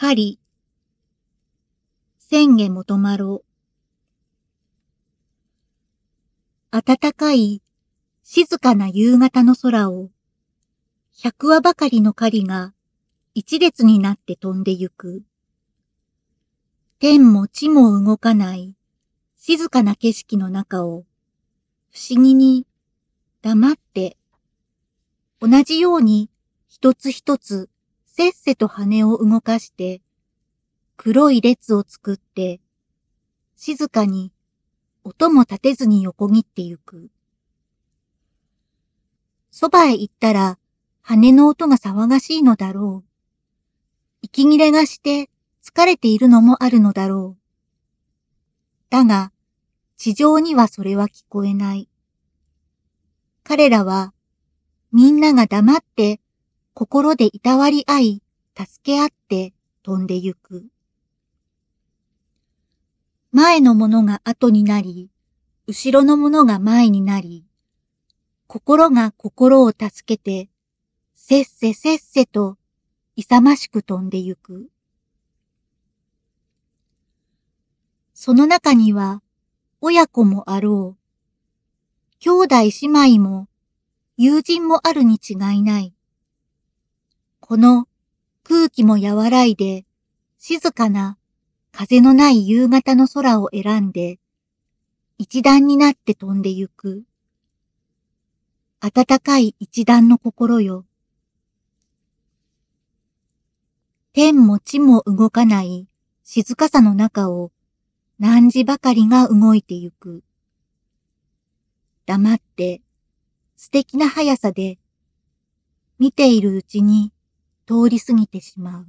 狩り。千下まろ。暖かい、静かな夕方の空を、百羽ばかりの狩りが一列になって飛んでゆく。天も地も動かない静かな景色の中を不思議に黙って同じように一つ一つせっせと羽を動かして、黒い列を作って、静かに音も立てずに横切ってゆく。そばへ行ったら羽の音が騒がしいのだろう。息切れがして疲れているのもあるのだろう。だが、地上にはそれは聞こえない。彼らは、みんなが黙って心でいたわり合い、助け合って飛んでゆく。前のものが後になり、後ろのものが前になり、心が心を助けて、せっせせっせと勇ましく飛んでゆく。その中には、親子もあろう。兄弟姉妹も、友人もあるに違いない。この空気も和らいで、静かな風のない夕方の空を選んで、一段になって飛んでゆく。暖かい一段の心よ。天も地も動かない静かさの中を何時ばかりが動いてゆく。黙って素敵な速さで見ているうちに通り過ぎてしまう。